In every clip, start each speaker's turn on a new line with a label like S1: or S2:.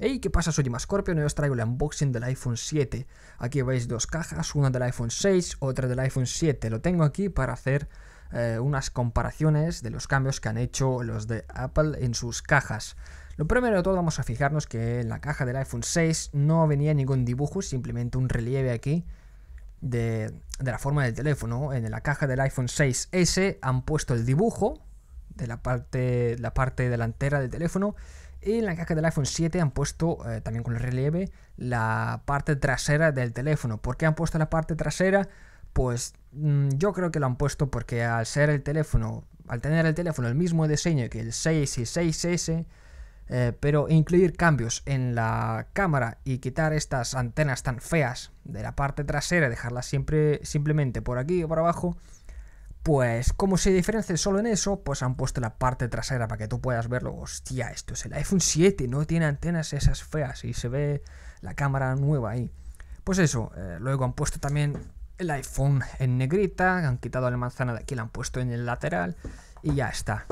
S1: Hey, ¿qué pasa? Soy Dima os traigo el unboxing del iPhone 7. Aquí veis dos cajas, una del iPhone 6, otra del iPhone 7. Lo tengo aquí para hacer eh, unas comparaciones de los cambios que han hecho los de Apple en sus cajas. Lo primero de todo vamos a fijarnos que en la caja del iPhone 6 no venía ningún dibujo, simplemente un relieve aquí de, la forma del teléfono. En la caja del iPhone 6S han puesto el dibujo de la parte, la parte delantera del teléfono y en la caja del iPhone 7 han puesto, eh, también con el relieve, la parte trasera del teléfono. ¿Por qué han puesto la parte trasera? Pues mm, yo creo que lo han puesto porque al ser el teléfono, al tener el teléfono el mismo diseño que el 6 y 6S, eh, pero incluir cambios en la cámara y quitar estas antenas tan feas de la parte trasera, dejarlas siempre simplemente por aquí o por abajo, pues como se diferencia solo en eso, pues han puesto la parte trasera para que tú puedas verlo. Hostia, esto es el iPhone 7, no tiene antenas esas feas y se ve la cámara nueva ahí. Pues eso, eh, luego han puesto también el iPhone en negrita, han quitado la manzana de aquí, la han puesto en el lateral y ya está.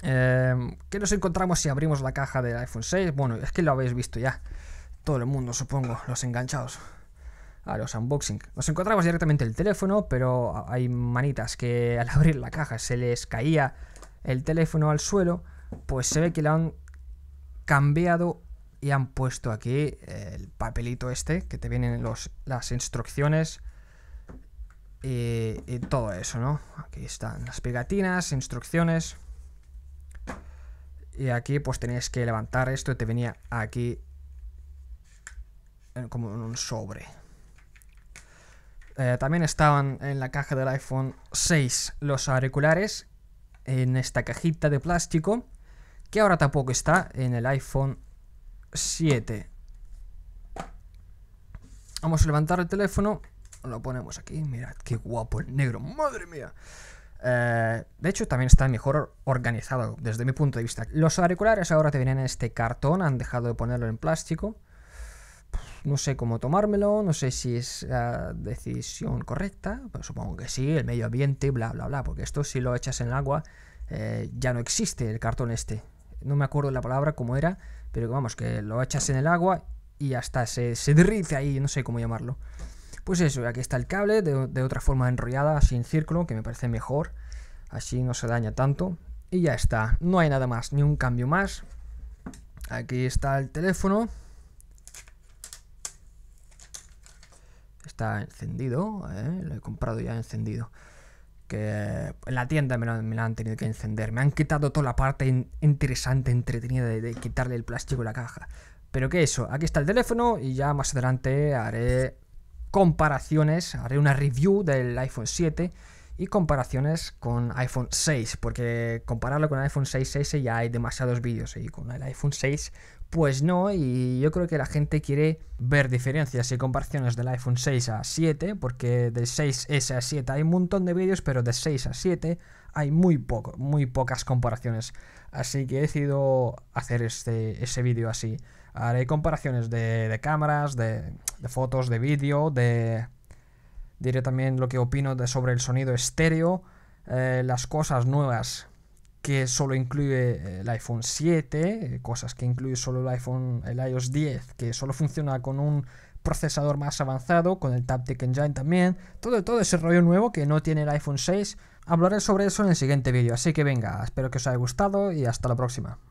S1: Em, ¿Qué nos encontramos si abrimos la caja del iPhone 6? Bueno, es que lo habéis visto ya. Todo el mundo, supongo, los enganchados a los unboxing. Nos encontramos directamente el teléfono, pero hay manitas que al abrir la caja se les caía el teléfono al suelo, pues se ve que lo han cambiado y han puesto aquí eh, el papelito este, que te vienen las instrucciones y, todo eso, ¿no? Aquí están las pegatinas, instrucciones. Y aquí pues tenéis que levantar esto, te venía aquí como en un sobre. Eh, también estaban en la caja del iPhone 6 los auriculares en esta cajita de plástico que ahora tampoco está en el iPhone 7. Vamos a levantar el teléfono, lo ponemos aquí, mirad qué guapo el negro, madre mía. Eh, de hecho, también está mejor organizado desde mi punto de vista. Los auriculares ahora te vienen en este cartón, han dejado de ponerlo en plástico no sé cómo tomármelo, no sé si es la decisión correcta, pero pues supongo que sí, el medio ambiente, bla, bla, bla, porque esto si lo echas en el agua eh, ya no existe el cartón este. No me acuerdo la palabra cómo era, pero vamos, que lo echas en el agua y hasta se, se derrite ahí, no sé cómo llamarlo. Pues eso, aquí está el cable, de, de otra forma enrollada, sin círculo, que me parece mejor, así no se daña tanto. Y ya está, no hay nada más, ni un cambio más. Aquí está el teléfono, Está encendido, ¿eh? lo he comprado ya encendido. Que eh, en la tienda me lo, han tenido que encender. Me han quitado toda la parte interesante, entretenida de, quitarle el plástico a la caja. Pero que eso, aquí está el teléfono y ya más adelante haré comparaciones, haré una review del iPhone 7 y comparaciones con iPhone 6, porque compararlo con iPhone 6 s ya hay demasiados vídeos y con el iPhone 6 pues no, y yo creo que la gente quiere ver diferencias y comparaciones del iPhone 6 a 7, porque del 6S a 7 hay un montón de vídeos, pero de 6 a 7 hay muy, poco, muy pocas comparaciones. Así que he decidido hacer este, ese vídeo así. Haré comparaciones de, cámaras, de fotos, de vídeo, de diré también lo que opino sobre el sonido estéreo, eh, las cosas nuevas que solo incluye eh, el iPhone 7, eh, cosas que incluye solo el iPhone, el iOS 10, que solo funciona con un procesador más avanzado, con el Taptic Engine también, todo, todo ese rollo nuevo que no tiene el iPhone 6. Hablaré sobre eso en el siguiente vídeo, así que venga, espero que os haya gustado y hasta la próxima.